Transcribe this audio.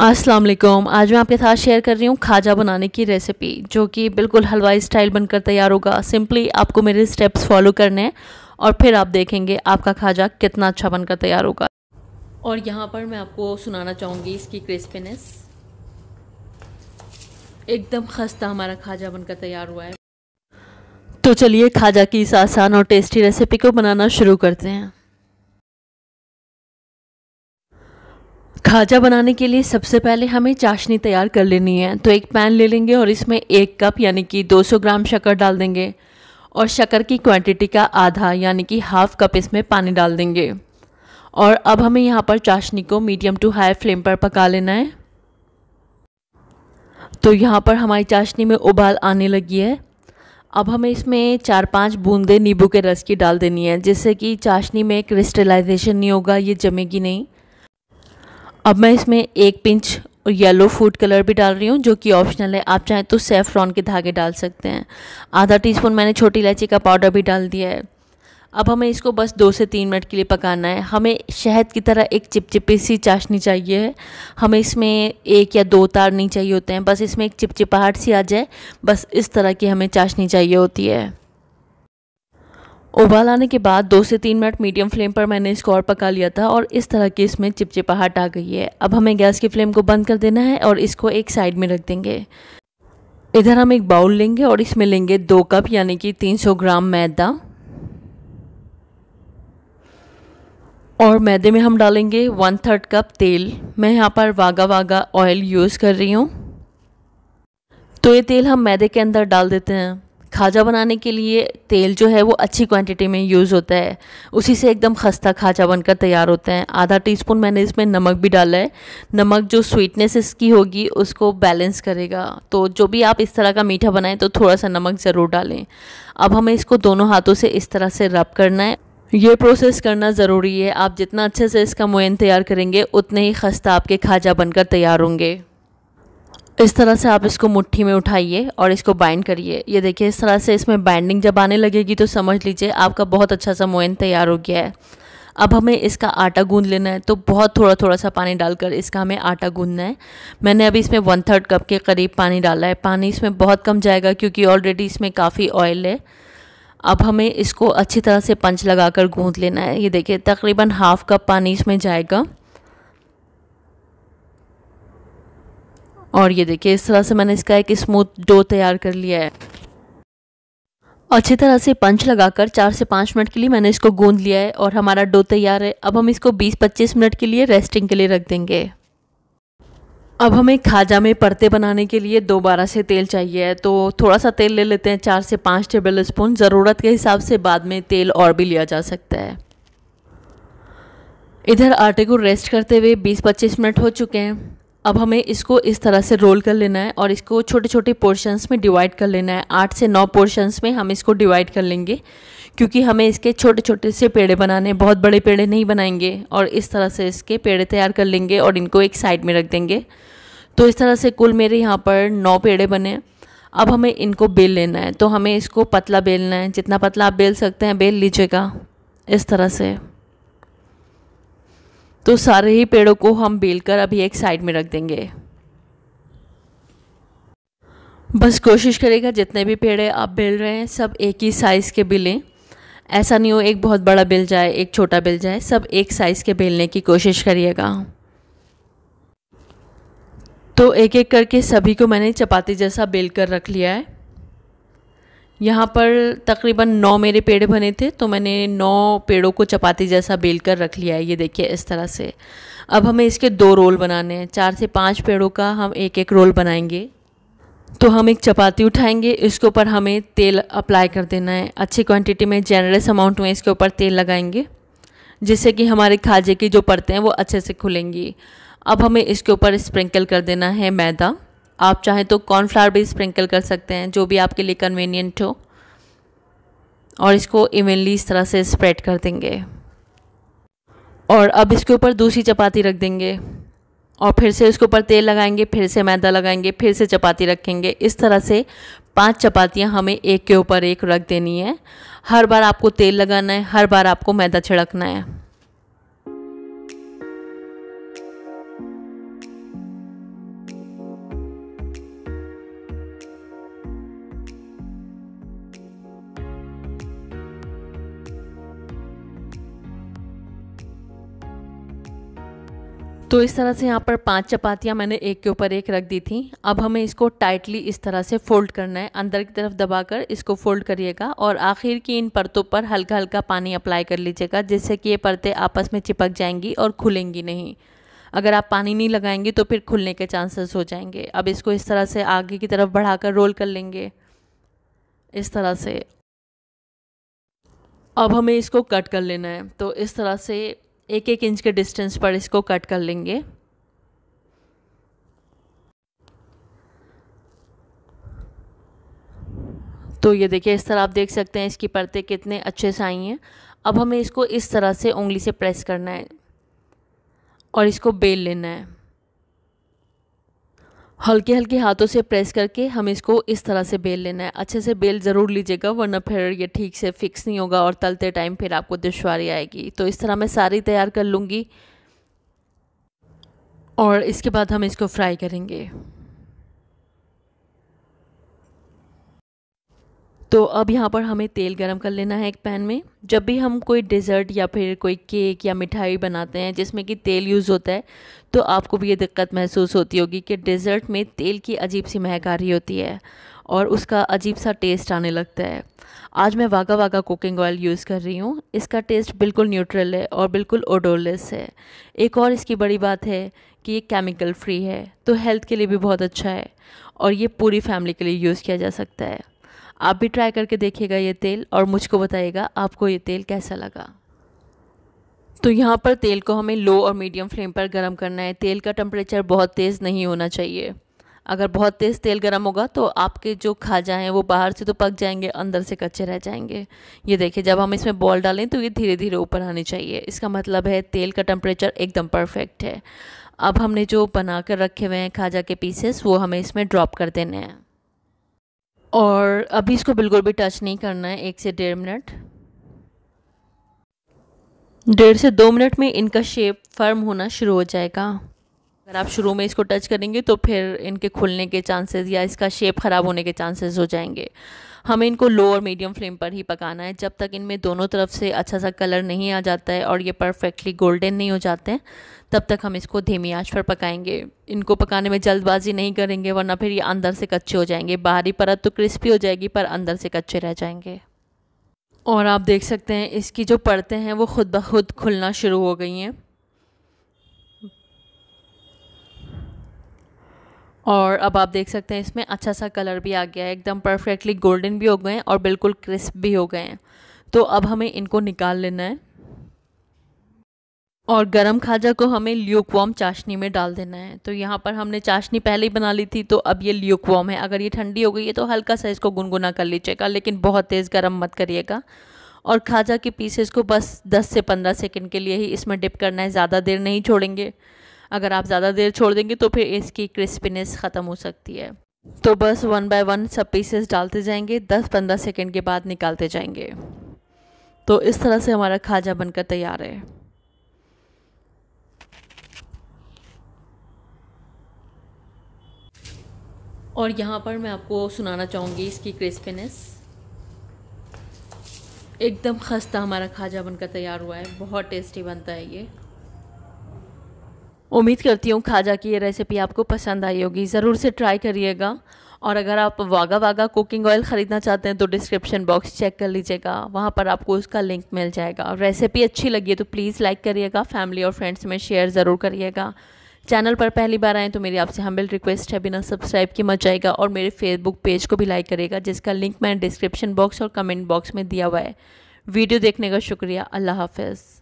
अस्सलाम वालेकुम आज मैं आपके साथ शेयर कर रही हूँ खाजा बनाने की रेसिपी जो कि बिल्कुल हलवाई स्टाइल बनकर तैयार होगा सिंपली आपको मेरे स्टेप्स फॉलो करने हैं और फिर आप देखेंगे आपका खाजा कितना अच्छा बनकर तैयार होगा और यहाँ पर मैं आपको सुनाना चाहूँगी इसकी क्रिस्पीनेस एकदम खस्ता हमारा खाजा बनकर तैयार हुआ है तो चलिए खाजा की इस आसान और टेस्टी रेसिपी को बनाना शुरू करते हैं खाजा बनाने के लिए सबसे पहले हमें चाशनी तैयार कर लेनी है तो एक पैन ले लेंगे और इसमें एक कप यानी कि 200 ग्राम शक्कर डाल देंगे और शक्कर की क्वांटिटी का आधा यानी कि हाफ़ कप इसमें पानी डाल देंगे और अब हमें यहाँ पर चाशनी को मीडियम टू हाई फ्लेम पर पका लेना है तो यहाँ पर हमारी चाशनी में उबाल आने लगी है अब हमें इसमें चार पांच बूंदे नींबू के रस की डाल देनी है जिससे कि चाशनी में क्रिस्टलाइजेशन नहीं होगा ये जमेगी नहीं अब मैं इसमें एक पिंच येलो फूड कलर भी डाल रही हूँ जो कि ऑप्शनल है आप चाहें तो सेफ्रॉन के धागे डाल सकते हैं आधा टीस्पून मैंने छोटी इलायची का पाउडर भी डाल दिया है अब हमें इसको बस दो से तीन मिनट के लिए पकाना है हमें शहद की तरह एक चिपचिपी सी चाशनी चाहिए है हमें इसमें एक या दो तार नहीं चाहिए होते हैं बस इसमें एक चिपचिपाहट सी आ जाए बस इस तरह की हमें चाशनी चाहिए होती है उबाल आने के बाद दो से तीन मिनट मीडियम फ्लेम पर मैंने इसको और पका लिया था और इस तरह की इसमें चिपचिपाहट आ गई है अब हमें गैस की फ्लेम को बंद कर देना है और इसको एक साइड में रख देंगे इधर हम एक बाउल लेंगे और इसमें लेंगे दो कप यानी कि 300 ग्राम मैदा और मैदे में हम डालेंगे वन थर्ड कप तेल मैं यहाँ पर वागा वागा ऑयल यूज़ कर रही हूँ तो ये तेल हम मैदे के अंदर डाल देते हैं खाजा बनाने के लिए तेल जो है वो अच्छी क्वांटिटी में यूज़ होता है उसी से एकदम खस्ता खाजा बनकर तैयार होता है आधा टीस्पून मैंने इसमें नमक भी डाला है नमक जो स्वीटनेस इसकी होगी उसको बैलेंस करेगा तो जो भी आप इस तरह का मीठा बनाएं तो थोड़ा सा नमक ज़रूर डालें अब हमें इसको दोनों हाथों से इस तरह से रब करना है ये प्रोसेस करना ज़रूरी है आप जितना अच्छे से इसका मोयन तैयार करेंगे उतने ही खस्ता आपके खाजा बनकर तैयार होंगे इस तरह से आप इसको मुट्ठी में उठाइए और इसको बाइंड करिए ये देखिए इस तरह से इसमें बाइंडिंग जब आने लगेगी तो समझ लीजिए आपका बहुत अच्छा सा मोइन तैयार हो गया है अब हमें इसका आटा गूंद लेना है तो बहुत थोड़ा थोड़ा सा पानी डालकर इसका हमें आटा गूंदना है मैंने अभी इसमें वन थर्ड कप के करीब पानी डाला है पानी इसमें बहुत कम जाएगा क्योंकि ऑलरेडी इसमें काफ़ी ऑयल है अब हमें इसको अच्छी तरह से पंच लगाकर गूंद लेना है ये देखिए तकरीबन हाफ कप पानी इसमें जाएगा और ये देखिए इस तरह से मैंने इसका एक स्मूथ डो तैयार कर लिया है अच्छी तरह से पंच लगाकर चार से पाँच मिनट के लिए मैंने इसको गूंद लिया है और हमारा डो तैयार है अब हम इसको 20-25 मिनट के लिए रेस्टिंग के लिए रख देंगे अब हमें खाजा में परते बनाने के लिए दोबारा से तेल चाहिए है तो थोड़ा सा तेल ले लेते हैं चार से पाँच टेबल स्पून ज़रूरत के हिसाब से बाद में तेल और भी लिया जा सकता है इधर आटे को रेस्ट करते हुए 20-25 मिनट हो चुके हैं अब हमें इसको इस तरह से रोल कर लेना है और इसको छोटे छोटे पोर्शंस में डिवाइड कर लेना है आठ से नौ पोर्शंस में हम इसको डिवाइड कर लेंगे क्योंकि हमें इसके छोटे छोटे से पेड़े बनाने बहुत बड़े पेड़े नहीं बनाएंगे और इस तरह से इसके पेड़े तैयार कर लेंगे और इनको एक साइड में रख देंगे तो इस तरह से कुल मेरे यहाँ पर नौ पेड़े बने अब हमें इनको बेल लेना है तो हमें इसको पतला बेलना है जितना पतला आप बेल सकते हैं बेल लीजिएगा इस तरह से तो सारे ही पेड़ों को हम बेल कर अभी एक साइड में रख देंगे बस कोशिश करेगा जितने भी पेड़ आप बेल रहे हैं सब एक ही साइज़ के बिलें ऐसा नहीं हो एक बहुत बड़ा बिल जाए एक छोटा बिल जाए सब एक साइज़ के बेलने की कोशिश करिएगा तो एक एक करके सभी को मैंने चपाती जैसा बेल कर रख लिया है यहाँ पर तकरीबन नौ मेरे पेड़ बने थे तो मैंने नौ पेड़ों को चपाती जैसा बेल कर रख लिया है ये देखिए इस तरह से अब हमें इसके दो रोल बनाने हैं चार से पाँच पेड़ों का हम एक एक रोल बनाएंगे तो हम एक चपाती उठाएंगे इसके ऊपर हमें तेल अप्लाई कर देना है अच्छी क्वांटिटी में जेनरस अमाउंट में इसके ऊपर तेल लगाएंगे जिससे कि हमारे खाजे की जो परतें हैं वो अच्छे से खुलेंगी अब हमें इसके ऊपर स्प्रिंकल कर देना है मैदा आप चाहें तो कॉर्नफ्लावर भी स्प्रिंकल कर सकते हैं जो भी आपके लिए कन्वीनियंट हो और इसको इवनली इस तरह से स्प्रेड कर देंगे और अब इसके ऊपर दूसरी चपाती रख देंगे और फिर से इसके ऊपर तेल लगाएंगे फिर से मैदा लगाएंगे फिर से चपाती रखेंगे इस तरह से पांच चपातियां हमें एक के ऊपर एक रख देनी है हर बार आपको तेल लगाना है हर बार आपको मैदा छिड़कना है तो इस तरह से यहाँ पर पांच चपातियाँ मैंने एक के ऊपर एक रख दी थी अब हमें इसको टाइटली इस तरह से फोल्ड करना है अंदर की तरफ दबाकर इसको फोल्ड करिएगा और आखिर की इन परतों पर हल्का हल्का पानी अप्लाई कर लीजिएगा जिससे कि ये परतें आपस में चिपक जाएंगी और खुलेंगी नहीं अगर आप पानी नहीं लगाएंगे तो फिर खुलने के चांसेस हो जाएंगे अब इसको इस तरह से आगे की तरफ बढ़ाकर रोल कर लेंगे इस तरह से अब हमें इसको कट कर लेना है तो इस तरह से एक एक इंच के डिस्टेंस पर इसको कट कर लेंगे तो ये देखिए इस तरह आप देख सकते हैं इसकी परतें कितने अच्छे से आई हैं अब हमें इसको इस तरह से उंगली से प्रेस करना है और इसको बेल लेना है हल्के हल्के हाथों से प्रेस करके हम इसको इस तरह से बेल लेना है अच्छे से बेल ज़रूर लीजिएगा वरना फिर ये ठीक से फिक्स नहीं होगा और तलते टाइम फिर आपको दुशारी आएगी तो इस तरह मैं सारी तैयार कर लूँगी और इसके बाद हम इसको फ्राई करेंगे तो अब यहाँ पर हमें तेल गरम कर लेना है एक पैन में जब भी हम कोई डिज़र्ट या फिर कोई केक या मिठाई बनाते हैं जिसमें कि तेल यूज़ होता है तो आपको भी ये दिक्कत महसूस होती होगी कि डिज़र्ट में तेल की अजीब सी महक आ रही होती है और उसका अजीब सा टेस्ट आने लगता है आज मैं वागा वागा कुकिंग ऑयल यूज़ कर रही हूँ इसका टेस्ट बिल्कुल न्यूट्रल है और बिल्कुल ओडोरलेस है एक और इसकी बड़ी बात है कि ये केमिकल फ्री है तो हेल्थ के लिए भी बहुत अच्छा है और ये पूरी फैमिली के लिए यूज़ किया जा सकता है आप भी ट्राई करके देखिएगा ये तेल और मुझको बताइएगा आपको ये तेल कैसा लगा तो यहाँ पर तेल को हमें लो और मीडियम फ्लेम पर गर्म करना है तेल का टेम्परेचर बहुत तेज़ नहीं होना चाहिए अगर बहुत तेज़ तेल गर्म होगा तो आपके जो खाजा हैं वो बाहर से तो पक जाएंगे अंदर से कच्चे रह जाएंगे ये देखिए जब हम इसमें बॉल डालें तो ये धीरे धीरे ऊपर आनी चाहिए इसका मतलब है तेल का टेम्परेचर एकदम परफेक्ट है अब हमने जो बना कर रखे हुए हैं खाजा के पीसेस वो हमें इसमें ड्रॉप कर देने हैं और अभी इसको बिल्कुल भी टच नहीं करना है एक से डेढ़ मिनट डेढ़ से दो मिनट में इनका शेप फर्म होना शुरू हो जाएगा अगर आप शुरू में इसको टच करेंगे तो फिर इनके खुलने के चांसेस या इसका शेप ख़राब होने के चांसेस हो जाएंगे हमें इनको लो और मीडियम फ्लेम पर ही पकाना है जब तक इनमें दोनों तरफ से अच्छा सा कलर नहीं आ जाता है और ये परफेक्टली गोल्डन नहीं हो जाते हैं तब तक हम इसको धीमी आंच पर पकाएंगे इनको पकाने में जल्दबाजी नहीं करेंगे वरना फिर ये अंदर से कच्चे हो जाएंगे बाहरी परत तो क्रिस्पी हो जाएगी पर अंदर से कच्चे रह जाएंगे और आप देख सकते हैं इसकी जो परतें हैं वो खुद ब खुद खुलना शुरू हो गई हैं और अब आप देख सकते हैं इसमें अच्छा सा कलर भी आ गया है एकदम परफेक्टली गोल्डन भी हो गए हैं और बिल्कुल क्रिस्प भी हो गए हैं तो अब हमें इनको निकाल लेना है और गरम खाजा को हमें ल्यूकवॉम चाशनी में डाल देना है तो यहाँ पर हमने चाशनी पहले ही बना ली थी तो अब ये ल्यूकवॉम है अगर ये ठंडी हो गई है तो हल्का सा इसको गुनगुना कर लीजिएगा लेकिन बहुत तेज़ गर्म मत करिएगा और खाजा के पीसेस को बस 10 से 15 सेकंड के लिए ही इसमें डिप करना है ज़्यादा देर नहीं छोड़ेंगे अगर आप ज़्यादा देर छोड़ देंगे तो फिर इसकी क्रिस्पीनेस ख़त्म हो सकती है तो बस वन बाय वन सब पीसेस डालते जाएंगे 10-15 सेकेंड के बाद निकालते जाएंगे तो इस तरह से हमारा खाजा बनकर तैयार है और यहाँ पर मैं आपको सुनाना चाहूँगी इसकी क्रिस्पीनेस एकदम खस्ता हमारा खाजा बनकर तैयार हुआ है बहुत टेस्टी बनता है ये उम्मीद करती हूँ खाजा की ये रेसिपी आपको पसंद आई होगी ज़रूर से ट्राई करिएगा और अगर आप वागा वागा कुकिंग ऑयल ख़रीदना चाहते हैं तो डिस्क्रिप्शन बॉक्स चेक कर लीजिएगा वहाँ पर आपको उसका लिंक मिल जाएगा और रेसिपी अच्छी लगी है तो प्लीज़ लाइक करिएगा फैमिली और फ्रेंड्स में शेयर ज़रूर करिएगा चैनल पर पहली बार आएँ तो मेरी आपसे हम्बल रिक्वेस्ट है बिना सब्सक्राइब की मत जाएगा और मेरे फेसबुक पेज को भी लाइक करिएगा जिसका लिंक मैंने डिस्क्रिप्शन बॉक्स और कमेंट बॉक्स में दिया हुआ है वीडियो देखने का शुक्रिया अल्लाह हाफिज़